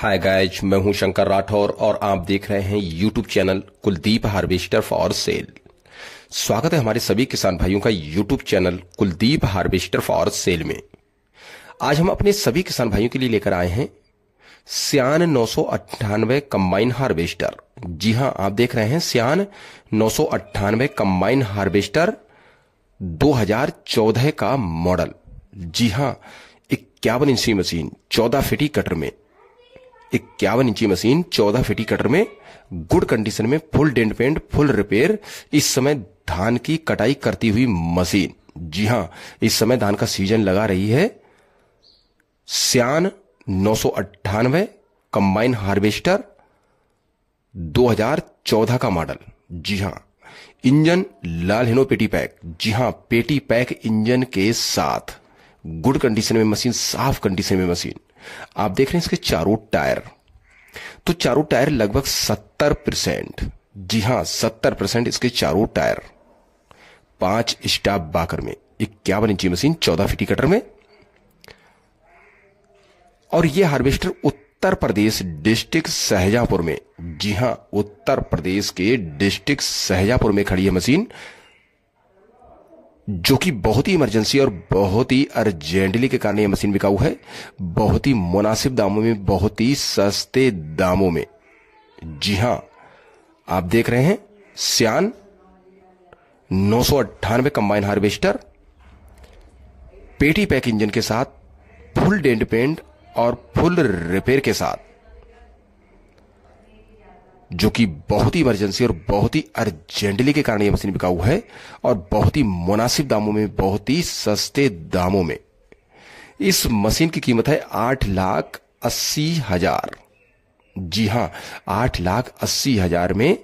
hi guys मैं हूं शंकर राठौर और आप देख रहे हैं YouTube channel Kuldeep harvester for sale स्वागत है हमारे सभी किसान भाइयों का YouTube channel Kuldeep harvester for sale में आज हम अपने सभी किसान भाइयों के लिए लेकर आए हैं सियान नौ सौ अट्ठानवे कम्बाइन हार्वेस्टर जी हां आप देख रहे हैं सियान नौ सौ अट्ठानवे कम्बाइन हार्वेस्टर 2014 का मॉडल जी हां इक्यावन इंची मशीन चौदह फिटी कटर में इक्यावन इंची मशीन चौदह फिटी कटर में गुड कंडीशन में full dent paint full repair इस समय धान की कटाई करती हुई मशीन जी हां इस समय धान का सीजन लगा रही है सियान नौ सौ अट्ठानवे कंबाइन हार्वेस्टर 2014 का मॉडल जी हां इंजन लाल हिनो पेटी पैक जी हां पेटी पैक इंजन के साथ गुड कंडीशन में मशीन साफ कंडीशन में मशीन आप देख रहे हैं इसके चारों टायर तो चारों टायर लगभग सत्तर परसेंट जी हां सत्तर परसेंट इसके चारों टायर पांच स्टाफ बाकर में इक्यावन इंची मशीन चौदह फिटी कटर में और यह हार्वेस्टर उत्तर प्रदेश डिस्ट्रिक्ट सहजापुर में जी हां उत्तर प्रदेश के डिस्ट्रिक्ट सहजापुर में खड़ी है मशीन जो कि बहुत ही इमरजेंसी और बहुत ही अर्जेंटली के कारण यह मशीन बिकाऊ है बहुत ही मुनासिब दामों में बहुत ही सस्ते दामों में जी हां आप देख रहे हैं सियान नौ सौ अट्ठानवे कंबाइन हार्वेस्टर पेटी पैक इंजन के साथ फुल डेंट पेंट और फुल रिपेयर के साथ जो कि बहुत ही इमरजेंसी और बहुत ही अर्जेंटली के कारण यह मशीन बिकाऊ है और बहुत ही मुनासिब दामों में बहुत ही सस्ते दामों में इस मशीन की कीमत है आठ लाख अस्सी हजार जी हां आठ लाख अस्सी हजार में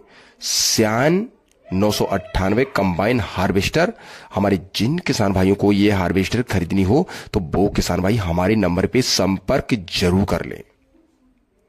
सियान नौ सौ अट्ठानवे कंबाइन हार्वेस्टर हमारे जिन किसान भाइयों को यह हार्वेस्टर खरीदनी हो तो वो किसान भाई हमारे नंबर पे संपर्क जरूर कर लें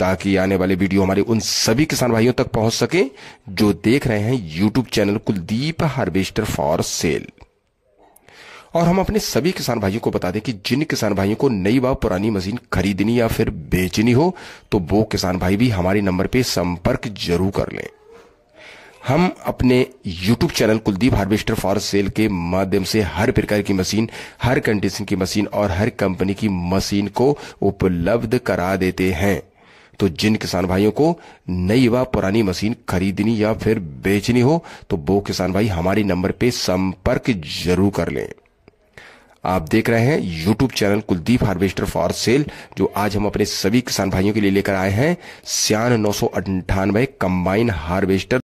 ताकि आने वाले वीडियो हमारे उन सभी किसान भाइयों तक पहुंच सके जो देख रहे हैं YouTube channel Kuldeep harvester for sale और हम अपने सभी किसान भाइयों को बता दें कि जिन किसान भाइयों को नई व पुरानी मशीन खरीदनी या फिर बेचनी हो तो वो किसान भाई भी हमारे नंबर पे संपर्क जरूर कर लें हम अपने YouTube channel Kuldeep harvester for sale के माध्यम से हर प्रकार की मशीन हर कंडीशन की मशीन और हर कंपनी की मशीन को उपलब्ध करा देते हैं तो जिन किसान भाइयों को नई व पुरानी मशीन खरीदनी या फिर बेचनी हो तो वो किसान भाई हमारे नंबर पे संपर्क जरूर कर लें आप देख रहे हैं YouTube channel Kuldeep harvester for sale जो आज हम अपने सभी किसान भाइयों के लिए लेकर आए हैं सियान नौ सौ अंठानवे कंबाइन हार्वेस्टर